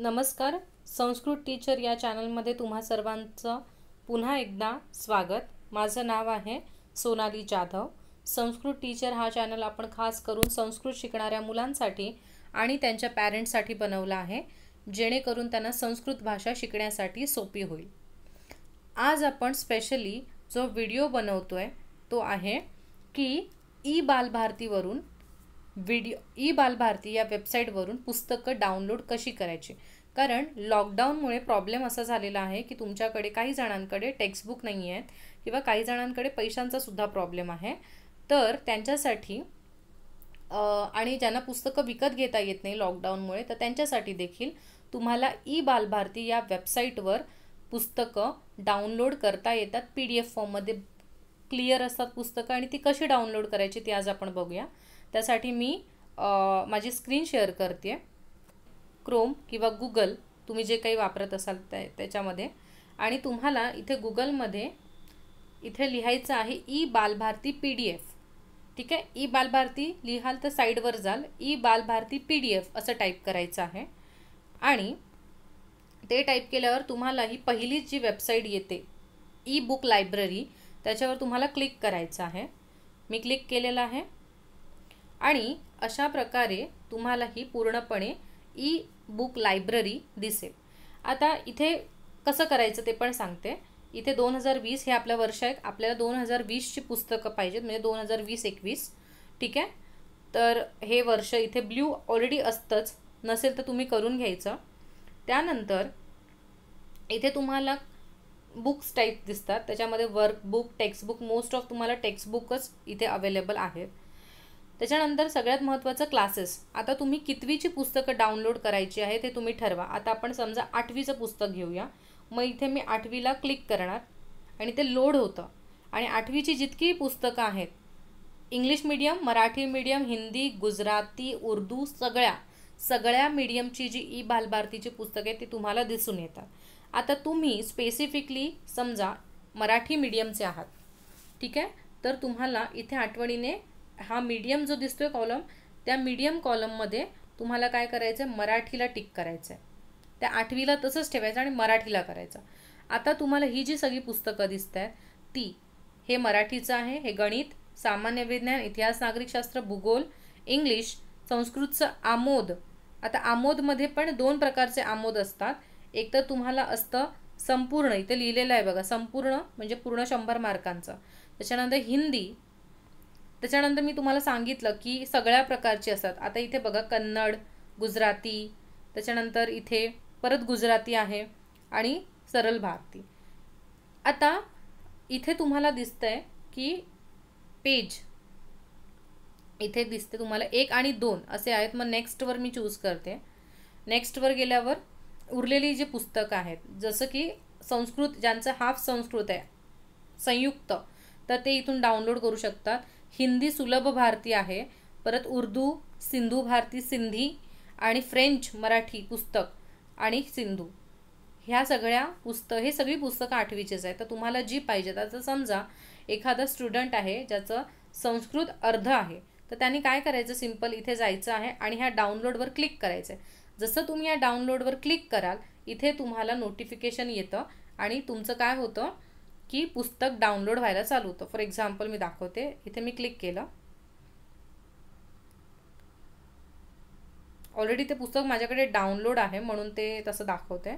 नमस्कार संस्कृत टीचर या चॅनलमध्ये तुम्हा सर्वांचं पुन्हा एकदा स्वागत माझं नाव आहे सोनाली जाधव संस्कृत टीचर हा चॅनल आपण खास करून संस्कृत शिकणाऱ्या मुलांसाठी आणि त्यांच्या पॅरेंट्ससाठी बनवला आहे जेणेकरून त्यांना संस्कृत भाषा शिकण्यासाठी सोपी होईल आज आपण स्पेशली जो व्हिडिओ बनवतो आहे तो आहे की ई बालभारतीवरून व्हिडिओ ई बालभारती या वेबसाईटवरून पुस्तकं डाउनलोड कशी करायची कारण लॉकडाऊनमुळे प्रॉब्लेम असा झालेला आहे की तुमच्याकडे काही जणांकडे टेक्स्टबुक नाही आहेत किंवा काही जणांकडे पैशांचासुद्धा प्रॉब्लेम आहे तर त्यांच्यासाठी आणि ज्यांना पुस्तकं विकत घेता येत नाही लॉकडाऊनमुळे तर त्यांच्यासाठी देखील तुम्हाला ई बालभारती या वेबसाईटवर पुस्तकं डाउनलोड करता येतात पी डी एफ फॉर्ममध्ये क्लिअर असतात पुस्तकं आणि ती कशी डाउनलोड करायची ती आज आपण बघूया त्यासाठी मी माझी स्क्रीन शेअर करते क्रोम किंवा गुगल तुम्ही जे काही वापरत असाल त्या त्याच्यामध्ये आणि तुम्हाला इथे गुगलमध्ये इथे लिहायचं आहे e Balbharati P D F ठीक आहे ई बालभारती लिहाल तर साईडवर जाल e Balbharati P D F असं टाईप करायचं आहे आणि ते टाईप केल्यावर तुम्हाला ही पहिलीच जी वेबसाईट येते ई बुक लायब्ररी त्याच्यावर तुम्हाला क्लिक करायचं आहे मी क्लिक केलेलं आहे आणि अशा प्रकारे तुम्हाला ही पूर्णपणे ई बुक लायब्ररी दिसेल आता इथे कसं करायचं ते पण सांगते इथे दोन हजार वीस हे आपलं वर्ष आहे आपल्याला दोन हजार वीसची पुस्तकं पाहिजेत म्हणजे दोन हजार वीस एकवीस ठीक आहे तर हे वर्ष इथे ब्ल्यू ऑलरेडी असतंच नसेल तर तुम्ही करून घ्यायचं त्यानंतर इथे तुम्हाला बुक्स टाईप दिसतात त्याच्यामध्ये वर्कबुक टेक्स्टबुक मोस्ट ऑफ तुम्हाला टेक्स्टबुकच इथे अवेलेबल आहेत त्याच्यानंतर सगळ्यात महत्त्वाचं क्लासेस आता तुम्ही कितवीची पुस्तकं डाउनलोड करायची आहे ते तुम्ही ठरवा आता आपण समजा आठवीचं पुस्तक घेऊया मग इथे मी आठवीला क्लिक करणार आणि ते लोड होतं आणि आठवीची जितकी पुस्तकं आहेत English medium Marathi medium Hindi Gujarati Urdu सगळ्या सगळ्या मीडियमची जी ई बालभारतीची आहेत ती तुम्हाला दिसून येतात आता तुम्ही स्पेसिफिकली समजा मराठी मीडियमचे आहात ठीक आहे तर तुम्हाला इथे आठवणीने हा मीडियम जो दिसतोय कॉलम त्या मीडियम कॉलममध्ये तुम्हाला काय करायचं आहे मराठीला टिक करायचं आहे त्या आठवीला तसंच ठेवायचं आणि मराठीला करायचं आता तुम्हाला ही जी सगळी पुस्तकं दिसत आहेत ती हे मराठीचं आहे हे गणित सामान्य विज्ञान इतिहास नागरिकशास्त्र भूगोल इंग्लिश संस्कृतचं आमोद आता आमोदमध्ये पण दोन प्रकारचे आमोद असतात एक तर तुम्हाला असतं संपूर्ण इथे लिहिलेलं आहे बघा संपूर्ण म्हणजे पूर्ण शंभर मार्कांचं त्याच्यानंतर हिंदी त्याच्यानंतर मी तुम्हाला सांगितलं की सगळ्या प्रकारची असतात आता इथे बघा कन्नड गुजराती त्याच्यानंतर इथे परत गुजराती आहे आणि सरल भारती आता इथे तुम्हाला दिसतंय की पेज इथे दिसते तुम्हाला एक आणि दोन असे आहेत मग नेक्स्टवर मी चूज करते नेक्स्टवर गेल्यावर उरलेली जी पुस्तकं आहेत जसं की संस्कृत ज्यांचं हाफ संस्कृत आहे संयुक्त तर ते इथून डाउनलोड करू शकतात हिंदी सुलभ भारती आहे परत उर्दू सिंधू भारती सिंधी आणि फ्रेंच मराठी पुस्तक आणि सिंधू ह्या सगळ्या पुस्तक हे सगळी पुस्तकं आठवीचीच आहे तर तुम्हाला जी पाहिजे आता समजा एखादा स्टुडंट आहे ज्याचं संस्कृत अर्ध आहे तर त्यांनी काय करायचं सिम्पल इथे जायचं आहे आणि ह्या डाउनलोडवर क्लिक करायचं आहे जसं तुम्ही या डाउनलोडवर क्लिक कराल इथे तुम्हाला नोटिफिकेशन येतं आणि तुमचं काय होतं की पुस्तक डाउनलोड व्हायला चालू होतं फॉर एक्झाम्पल मी दाखवते इथे मी क्लिक केलं ऑलरेडी ते पुस्तक माझ्याकडे डाउनलोड आहे म्हणून ते तसं दाखवते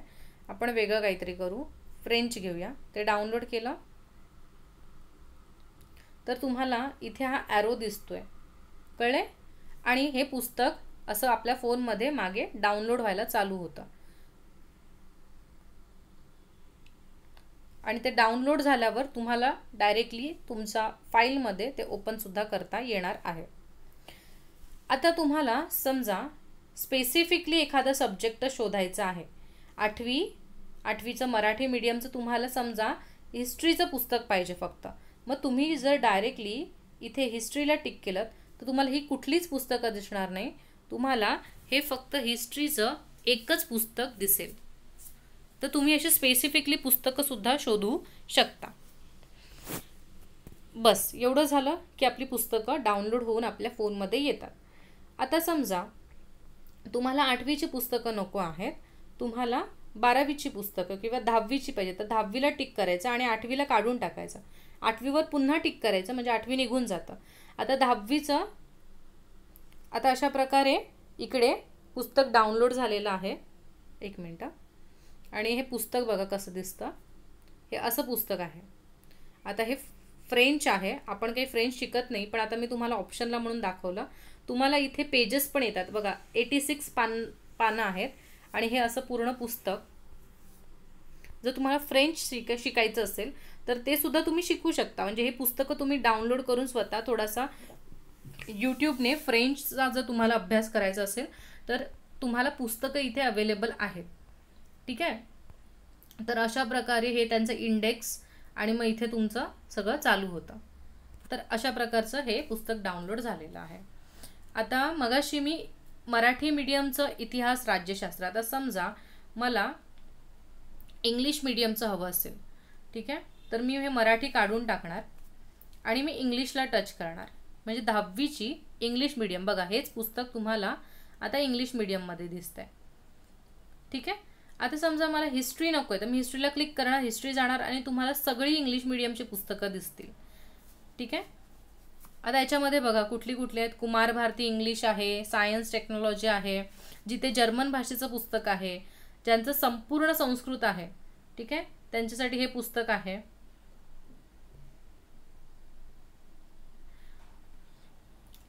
आपण वेगळं काहीतरी करू फ्रेंच घेऊया ते डाउनलोड केलं तर तुम्हाला इथे हा ॲरो दिसतोय कळले आणि हे पुस्तक असं आपल्या फोनमध्ये मागे डाउनलोड व्हायला चालू होतं आणि ते डाउनलोड झाल्यावर तुम्हाला डायरेक्टली तुमचा फाईलमध्ये ते ओपनसुद्धा करता येणार आहे आता तुम्हाला समजा स्पेसिफिकली एखादा सब्जेक्ट शोधायचा आहे आठवी आठवीचं मराठी मीडियमचं तुम्हाला समजा हिस्ट्रीचं पुस्तक पाहिजे फक्त मग तुम्ही जर डायरेक्टली इथे हिस्ट्रीला टिक केलं तर तुम्हाला ही कुठलीच पुस्तकं दिसणार नाही तुम्हाला हे फक्त हिस्ट्रीचं एकच पुस्तक दिसेल तर तुम्ही अशी स्पेसिफिकली पुस्तकंसुद्धा शोधू शकता बस एवढं झालं की आपली पुस्तकं डाउनलोड होऊन आपल्या फोनमध्ये येतात आता समजा तुम्हाला आठवीची पुस्तकं नको आहेत तुम्हाला बारावीची पुस्तकं किंवा दहावीची पाहिजे तर दहावीला टिक करायचं आणि आठवीला काढून टाकायचं आठवीवर पुन्हा टिक करायचं म्हणजे आठवी निघून जातं आता दहावीचं आता अशा प्रकारे इकडे पुस्तक डाउनलोड झालेलं आहे एक मिनटं आणि हे पुस्तक बघा कसं दिसतं हे असं पुस्तक आहे आता हे फ्रेंच आहे आपण काही फ्रेंच शिकत नाही पण आता मी तुम्हाला ऑप्शनला म्हणून दाखवलं तुम्हाला इथे पेजेस पण येतात बघा एटी सिक्स पान पानं आहेत आणि हे असं पूर्ण पुस्तक जर तुम्हाला फ्रेंच शिक शिकायचं असेल तर ते सुद्धा तुम्ही शिकू शकता म्हणजे हे पुस्तकं तुम्ही डाउनलोड करून स्वतः थोडासा यूट्यूबने फ्रेंचचा जर तुम्हाला अभ्यास करायचा असेल तर तुम्हाला पुस्तकं इथे अवेलेबल आहेत ठीक आहे तर अशा प्रकारे हे त्यांचं इंडेक्स आणि मग इथे तुमचं सगळं चालू होतं तर अशा प्रकारचं हे पुस्तक डाउनलोड झालेलं आहे आता मगाशी मी मराठी मीडियमचं इतिहास राज्यशास्त्र आता समजा मला इंग्लिश मीडियमचं हवं असेल ठीक आहे तर मी हे मराठी काढून टाकणार आणि मी इंग्लिशला टच करणार म्हणजे दहावीची इंग्लिश मीडियम बघा हेच पुस्तक तुम्हाला आता इंग्लिश मीडियममध्ये दिसतंय ठीक आहे आता समजा मला हिस्ट्री नको आहे तर मी हिस्ट्रीला क्लिक करणार हिस्ट्री जाणार आणि तुम्हाला सगळी इंग्लिश मिडियमची पुस्तकं दिसतील ठीक आहे आता याच्यामध्ये बघा कुठली कुठली आहेत कुमार भारती इंग्लिश आहे सायन्स टेक्नॉलॉजी आहे जिथे जर्मन भाषेचं पुस्तक आहे ज्यांचं संपूर्ण संस्कृत आहे ठीक आहे त्यांच्यासाठी हे पुस्तक आहे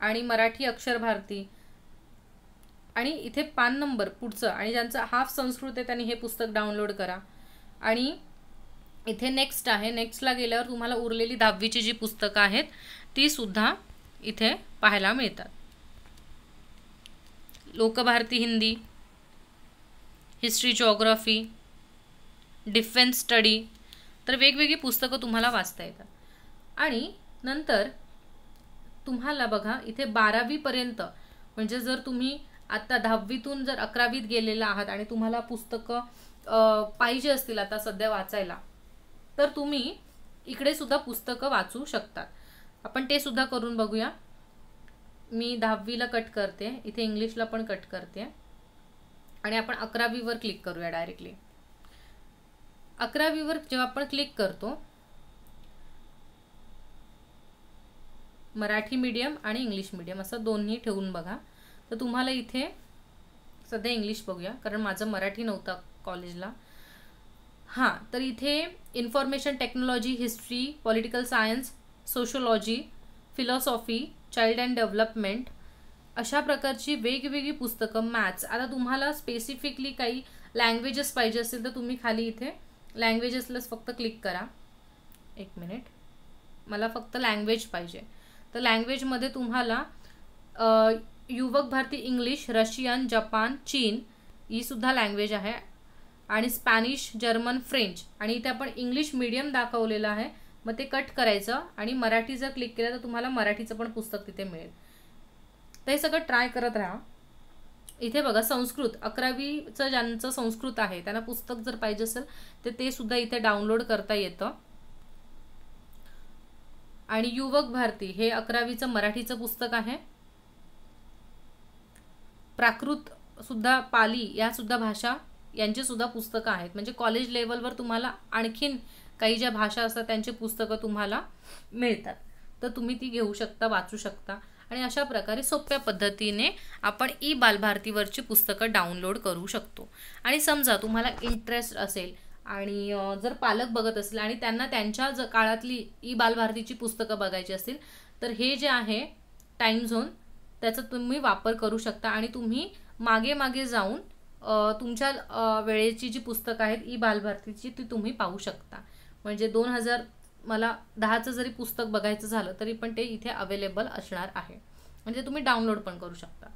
आणि मराठी अक्षर भारती आणि इथे पान नंबर पुढचं आणि ज्यांचं हाफ संस्कृत आहे त्यांनी हे पुस्तक डाउनलोड करा आणि इथे नेक्स्ट आहे नेक्स्टला गेल्यावर तुम्हाला उरलेली दहावीची जी पुस्तकं आहेत ती सुद्धा इथे पाहायला मिळतात Lokbharati Hindi history geography defence study तर वेगवेगळी पुस्तकं तुम्हाला वाचता येतात आणि नंतर तुम्हाला बघा इथे बारावीपर्यंत म्हणजे जर तुम्ही आत्ता दहावीतून जर अकरावीत गेलेला आहात आणि तुम्हाला पुस्तकं पाहिजे असतील आता सध्या वाचायला तर तुम्ही इकडे सुद्धा पुस्तकं वाचू शकतात आपण ते सुद्धा करून बघूया मी दहावीला कट करते इथे इंग्लिशला पण कट करते आणि आपण अकरावीवर क्लिक करूया डायरेक्टली अकरावीवर जेव्हा आपण क्लिक करतो मराठी मीडियम आणि इंग्लिश मीडियम असं दोन्ही ठेवून बघा तर तुम्हाला इथे सध्या इंग्लिश बघूया कारण माझं मराठी नव्हता कॉलेजला हां तर इथे information technology history political science sociology philosophy child and development अशा प्रकारची वेगवेगळी पुस्तकं मॅथ्स आता तुम्हाला स्पेसिफिकली काही लँग्वेजेस पाहिजे असतील तर तुम्ही खाली इथे लँग्वेजेसलाच फक्त क्लिक करा एक मिनिट मला फक्त लँग्वेज पाहिजे तर लँग्वेजमध्ये तुम्हाला युवक भारती इंग्लिश रशियन जपान चीन ही सुद्धा लँग्वेज आहे आणि स्पॅनिश जर्मन फ्रेंच आणि इथे आपण इंग्लिश मीडियम दाखवलेलं आहे मग ते कट करायचं आणि मराठी जर क्लिक केलं तर तुम्हाला मराठीचं पण पुस्तक तिथे मिळेल तर हे सगळं ट्राय करत राहा इथे बघा संस्कृत अकरावीचं ज्यांचं संस्कृत आहे त्यांना पुस्तक जर पाहिजे असेल तर ते, ते सुद्धा इथे डाउनलोड करता येतं आणि युवक भारती हे अकरावीचं मराठीचं पुस्तक आहे प्राकृत सुद्धा पाली यासुद्धा भाषा यांचे सुद्धा पुस्तकं आहेत म्हणजे कॉलेज लेवलवर तुम्हाला आणखीन काही ज्या भाषा असतात त्यांची पुस्तकं तुम्हाला मिळतात तर तुम्ही ती घेऊ शकता वाचू शकता आणि अशा प्रकारे सोप्या पद्धतीने आपण ई बालभारतीवरची पुस्तकं डाउनलोड करू शकतो आणि समजा तुम्हाला इंटरेस्ट असेल आणि जर पालक बघत असेल आणि त्यांना त्यांच्या ज काळातली ई बालभारतीची पुस्तकं बघायची असतील तर हे जे आहे टाईम झोन त्याचा तुम्ही वापर करू शकता आणि तुम्ही मागे मागे जाऊन तुमच्या वेळेची जी पुस्तकं आहेत ई बालभारतीची ती तुम्ही पाहू शकता म्हणजे दोन हजार मला दहाचं जरी पुस्तक बघायचं झालं तरी पण ते इथे अवेलेबल असणार आहे म्हणजे तुम्ही डाउनलोड पण करू शकता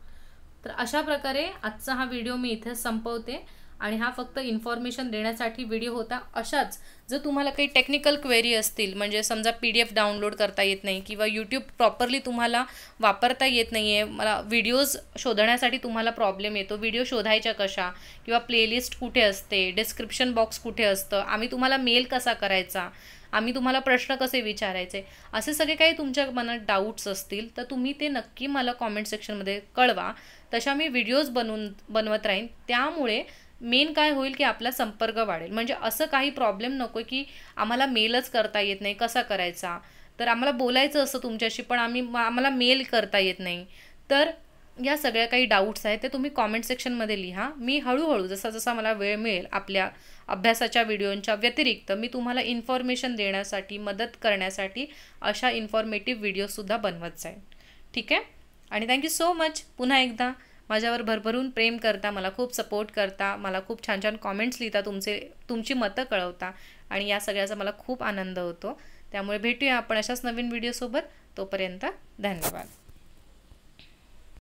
तर अशा प्रकारे आजचा हा व्हिडिओ मी इथे संपवते आणि हा फक्त इन्फॉर्मेशन देण्यासाठी व्हिडिओ होता अशाच जर तुम्हाला काही टेक्निकल क्वेरी असतील म्हणजे समजा पी डी एफ डाउनलोड करता येत नाही किंवा यूट्यूब प्रॉपरली तुम्हाला वापरता येत नाही आहे मला व्हिडिओज शोधण्यासाठी तुम्हाला प्रॉब्लेम येतो व्हिडिओ शोधायच्या कशा किंवा प्लेलिस्ट कुठे असते डिस्क्रिप्शन बॉक्स कुठे असतं आम्ही तुम्हाला मेल कसा करायचा आम्ही तुम्हाला प्रश्न कसे विचारायचे असे सगळे काही तुमच्या मनात डाऊट्स असतील तर तुम्ही ते नक्की मला कॉमेंट सेक्शनमध्ये कळवा तशा मी व्हिडिओज बनवून बनवत राहीन त्यामुळे मेन काय होईल की आपला संपर्क वाढेल म्हणजे असं काही प्रॉब्लेम नको की आम्हाला मेलच करता येत नाही कसा करायचा तर आम्हाला बोलायचं असं तुमच्याशी पण आम्ही आम्हाला मेल करता येत नाही तर या सगळ्या काही डाऊट्स आहेत ते तुम्ही कॉमेंट सेक्शनमध्ये लिहा मी हळूहळू जसा जसा मला वेळ मिळेल आपल्या अभ्यासाच्या व्हिडिओंच्या व्यतिरिक्त मी तुम्हाला इन्फॉर्मेशन देण्यासाठी मदत करण्यासाठी अशा इन्फॉर्मेटिव्ह व्हिडिओसुद्धा बनवत जाईल ठीक आहे आणि थँक्यू सो मच पुन्हा एकदा माझ्यावर भरभरून प्रेम करता मला खूप सपोर्ट करता मला खूप छान छान कॉमेंट्स लिहिता तुमचे तुमची मतं कळवता आणि या सगळ्याचा मला खूप आनंद होतो त्यामुळे भेटूया आपण अशाच नवीन व्हिडिओसोबत तोपर्यंत धन्यवाद